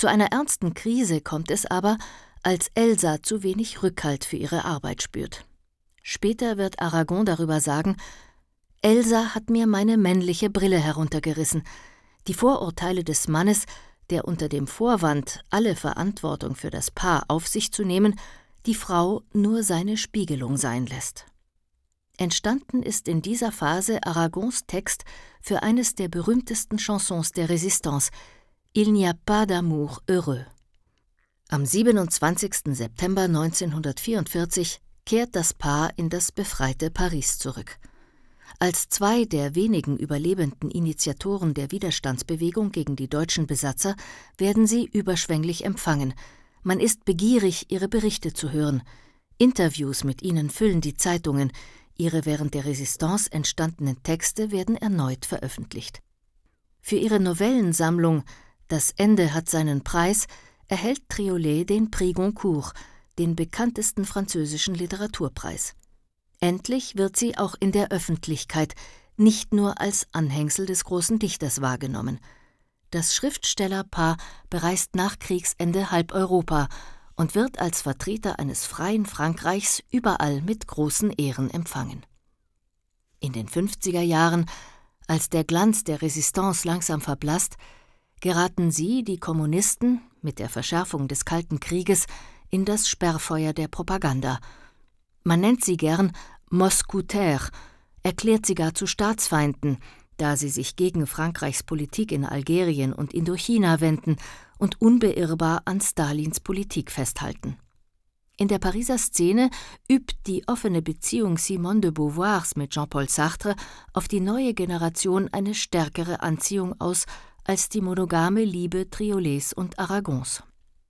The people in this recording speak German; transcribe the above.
Zu einer ernsten Krise kommt es aber, als Elsa zu wenig Rückhalt für ihre Arbeit spürt. Später wird Aragon darüber sagen, Elsa hat mir meine männliche Brille heruntergerissen. Die Vorurteile des Mannes, der unter dem Vorwand, alle Verantwortung für das Paar auf sich zu nehmen, die Frau nur seine Spiegelung sein lässt. Entstanden ist in dieser Phase Aragons Text für eines der berühmtesten Chansons der Resistance, Il n'y a pas d'amour heureux. Am 27. September 1944 kehrt das Paar in das befreite Paris zurück. Als zwei der wenigen überlebenden Initiatoren der Widerstandsbewegung gegen die deutschen Besatzer werden sie überschwänglich empfangen. Man ist begierig, ihre Berichte zu hören. Interviews mit ihnen füllen die Zeitungen. Ihre während der Resistance entstandenen Texte werden erneut veröffentlicht. Für ihre Novellensammlung das Ende hat seinen Preis, erhält Triolet den Prix Goncourt, den bekanntesten französischen Literaturpreis. Endlich wird sie auch in der Öffentlichkeit, nicht nur als Anhängsel des großen Dichters wahrgenommen. Das Schriftstellerpaar bereist nach Kriegsende halb Europa und wird als Vertreter eines freien Frankreichs überall mit großen Ehren empfangen. In den 50er Jahren, als der Glanz der Resistance langsam verblasst, geraten sie, die Kommunisten, mit der Verschärfung des Kalten Krieges in das Sperrfeuer der Propaganda. Man nennt sie gern Moscoutaires, erklärt sie gar zu Staatsfeinden, da sie sich gegen Frankreichs Politik in Algerien und Indochina wenden und unbeirrbar an Stalins Politik festhalten. In der Pariser Szene übt die offene Beziehung Simone de Beauvoirs mit Jean-Paul Sartre auf die neue Generation eine stärkere Anziehung aus als die monogame Liebe Triolets und Aragons.